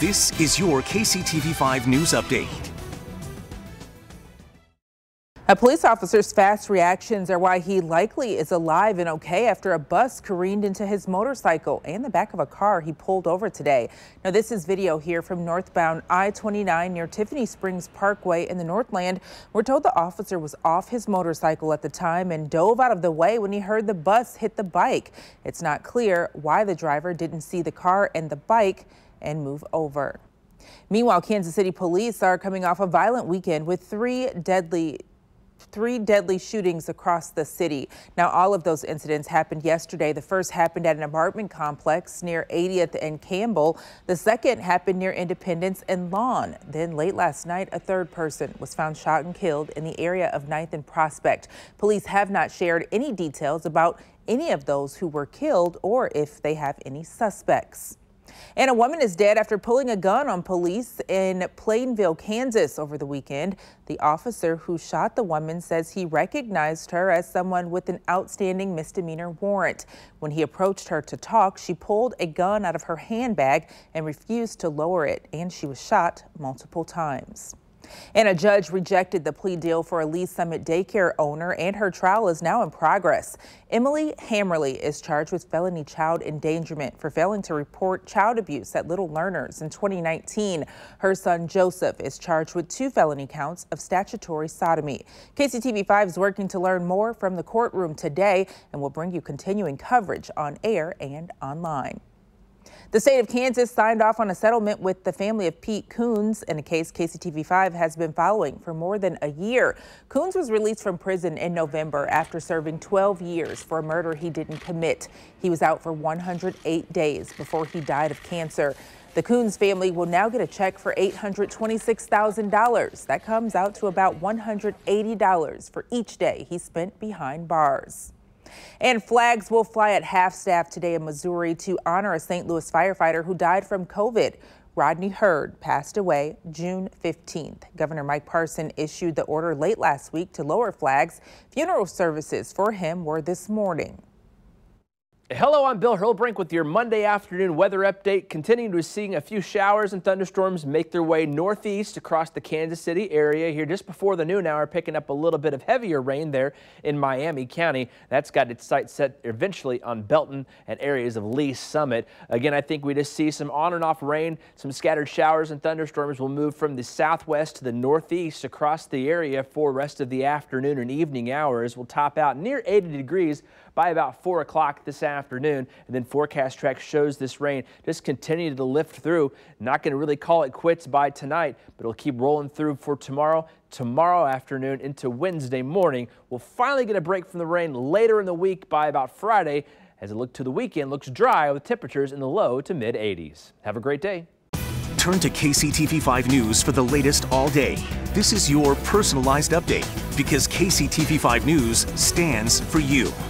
This is your KCTV5 News Update. A police officer's fast reactions are why he likely is alive and okay after a bus careened into his motorcycle and the back of a car he pulled over today. Now, this is video here from northbound I-29 near Tiffany Springs Parkway in the Northland. We're told the officer was off his motorcycle at the time and dove out of the way when he heard the bus hit the bike. It's not clear why the driver didn't see the car and the bike and move over. Meanwhile, Kansas City police are coming off a violent weekend with three deadly three deadly shootings across the city. Now, all of those incidents happened yesterday. The first happened at an apartment complex near 80th and Campbell. The second happened near Independence and Lawn. Then late last night, a third person was found shot and killed in the area of 9th and Prospect. Police have not shared any details about any of those who were killed or if they have any suspects. And a woman is dead after pulling a gun on police in Plainville, Kansas over the weekend. The officer who shot the woman says he recognized her as someone with an outstanding misdemeanor warrant. When he approached her to talk, she pulled a gun out of her handbag and refused to lower it, and she was shot multiple times. And a judge rejected the plea deal for a Lee Summit daycare owner, and her trial is now in progress. Emily Hammerly is charged with felony child endangerment for failing to report child abuse at Little Learners in 2019. Her son Joseph is charged with two felony counts of statutory sodomy. KCTV5 is working to learn more from the courtroom today and will bring you continuing coverage on air and online. The state of Kansas signed off on a settlement with the family of Pete Coons in a case KCTV5 has been following for more than a year. Coons was released from prison in November after serving 12 years for a murder he didn't commit. He was out for 108 days before he died of cancer. The Coons family will now get a check for $826,000. That comes out to about $180 for each day he spent behind bars. And flags will fly at half staff today in Missouri to honor a St. Louis firefighter who died from COVID. Rodney Hurd passed away June 15th. Governor Mike Parson issued the order late last week to lower flags. Funeral services for him were this morning. Hello, I'm Bill Hurlbrink with your Monday afternoon weather update. Continuing to seeing a few showers and thunderstorms make their way northeast across the Kansas City area here just before the noon hour, picking up a little bit of heavier rain there in Miami County. That's got its sights set eventually on Belton and areas of Lee Summit. Again, I think we just see some on and off rain, some scattered showers and thunderstorms will move from the southwest to the northeast across the area for rest of the afternoon and evening hours. We'll top out near 80 degrees by about 4 o'clock this afternoon afternoon. And then forecast track shows this rain just continuing to lift through. Not going to really call it quits by tonight, but it'll keep rolling through for tomorrow. Tomorrow afternoon into Wednesday morning, we'll finally get a break from the rain later in the week by about Friday. As it look to the weekend, looks dry with temperatures in the low to mid 80s. Have a great day. Turn to KCTV 5 News for the latest all day. This is your personalized update because KCTV 5 News stands for you.